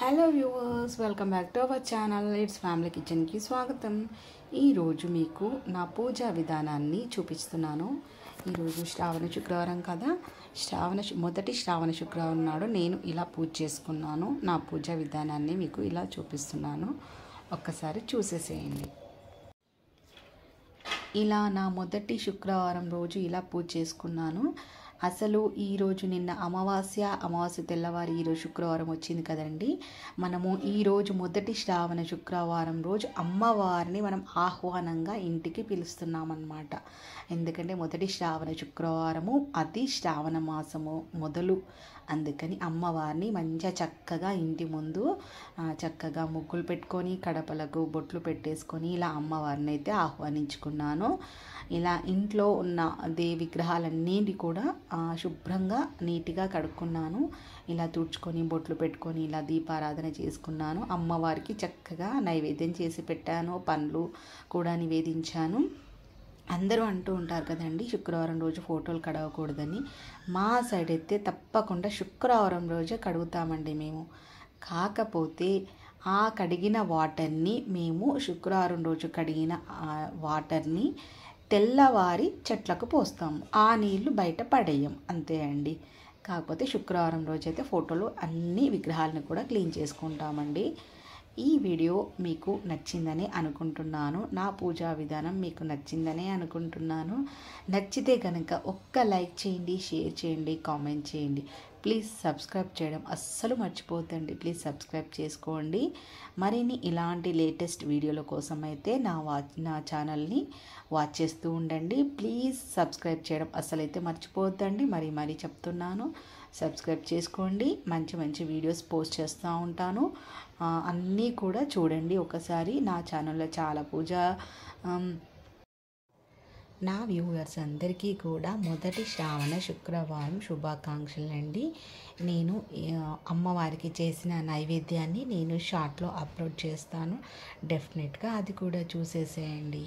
hello viewers welcome back to our channel it's family కిచెన్కి స్వాగతం ఈరోజు మీకు నా పూజా విధానాన్ని చూపిస్తున్నాను ఈరోజు శ్రావణ శుక్రవారం కదా శ్రావణ మొదటి శ్రావణ శుక్రవారం నాడు నేను ఇలా పూజ చేసుకున్నాను నా పూజా విధానాన్ని మీకు ఇలా చూపిస్తున్నాను ఒక్కసారి చూసేసేయండి ఇలా నా మొదటి శుక్రవారం రోజు ఇలా పూజ చేసుకున్నాను అసలు ఈరోజు నిన్న అమావాస్య అమావాస్య తెల్లవారి ఈరోజు శుక్రవారం వచ్చింది కదండి మనము ఈరోజు మొదటి శ్రావణ శుక్రవారం రోజు అమ్మవారిని మనం ఆహ్వానంగా ఇంటికి పిలుస్తున్నామన్నమాట ఎందుకంటే మొదటి శ్రావణ శుక్రవారము అది శ్రావణ మాసము మొదలు అందుకని అమ్మవారిని మంచిగా చక్కగా ఇంటి ముందు చక్కగా ముగ్గులు పెట్టుకొని కడపలకు బొట్లు పెట్టేసుకొని ఇలా అమ్మవారిని అయితే ఆహ్వానించుకున్నాను ఇలా ఇంట్లో ఉన్న దేవి విగ్రహాలన్నింటి కూడా శుభ్రంగా నీట్గా కడుక్కున్నాను ఇలా తుడుచుకొని బొట్లు పెట్టుకొని ఇలా దీపారాధన చేసుకున్నాను అమ్మవారికి చక్కగా నైవేద్యం చేసి పెట్టాను పండ్లు కూడా నివేదించాను అందరూ అంటూ ఉంటారు కదండి శుక్రవారం రోజు ఫోటోలు కడవకూడదని మా సైడ్ అయితే తప్పకుండా శుక్రవారం రోజే కడుగుతామండి మేము కాకపోతే ఆ కడిగిన వాటర్ని మేము శుక్రవారం రోజు కడిగిన వాటర్ని తెల్లవారి చెట్లకు పోస్తాము ఆ నీళ్లు బయట పడేయం అంతే అండి కాకపోతే శుక్రవారం రోజైతే ఫోటోలు అన్ని విగ్రహాలను కూడా క్లీన్ చేసుకుంటామండి ఈ వీడియో మీకు నచ్చిందని అనుకుంటున్నాను నా పూజా విధానం మీకు నచ్చిందని అనుకుంటున్నాను నచ్చితే కనుక ఒక్క లైక్ చేయండి షేర్ చేయండి కామెంట్ చేయండి ప్లీజ్ సబ్స్క్రైబ్ చేయడం అస్సలు మర్చిపోద్దండి ప్లీజ్ సబ్స్క్రైబ్ చేసుకోండి మరిన్ని ఇలాంటి లేటెస్ట్ వీడియోల కోసం అయితే నా వాచ్ నా ఛానల్ని వాచ్ చేస్తూ ఉండండి ప్లీజ్ సబ్స్క్రైబ్ చేయడం అయితే మర్చిపోవద్దండి మరీ మరీ చెప్తున్నాను సబ్స్క్రైబ్ చేసుకోండి మంచి మంచి వీడియోస్ పోస్ట్ చేస్తూ ఉంటాను అన్నీ కూడా చూడండి ఒకసారి నా ఛానల్లో చాలా పూజ నా వ్యూవర్స్ అందరికీ కూడా మొదటి శ్రావణ శుక్రవారం శుభాకాంక్షలండి నేను అమ్మవారికి చేసిన నైవేద్యాన్ని నేను షార్ట్లో అప్లోడ్ చేస్తాను డెఫినెట్గా అది కూడా చూసేసేయండి